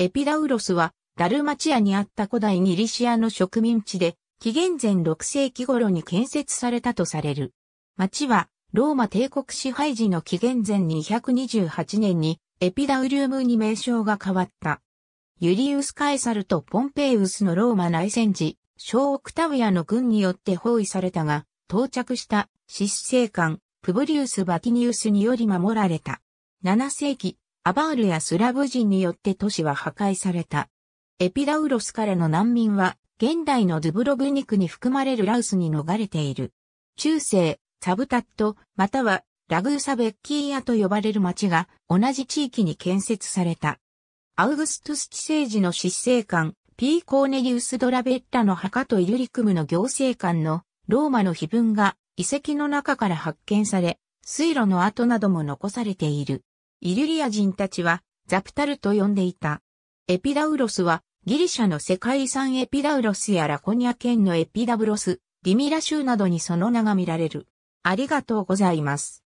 エピダウロスは、ダルマチアにあった古代ギリシアの植民地で、紀元前6世紀頃に建設されたとされる。町は、ローマ帝国支配時の紀元前228年に、エピダウリウムに名称が変わった。ユリウス・カエサルとポンペイウスのローマ内戦時、小オクタウヤの軍によって包囲されたが、到着した執政官、プブリウス・バティニウスにより守られた。7世紀、アバールやスラブ人によって都市は破壊された。エピダウロスからの難民は、現代のドゥブロブニクに含まれるラウスに逃れている。中世、サブタット、またはラグーサベッキーアと呼ばれる町が同じ地域に建設された。アウグストゥス治政時の執政官、ピー・コーネリウス・ドラベッラの墓とイルリクムの行政官のローマの碑文が遺跡の中から発見され、水路の跡なども残されている。イリュリア人たちはザプタルと呼んでいた。エピダウロスはギリシャの世界遺産エピダウロスやラコニア県のエピダブロス、ディミラ州などにその名が見られる。ありがとうございます。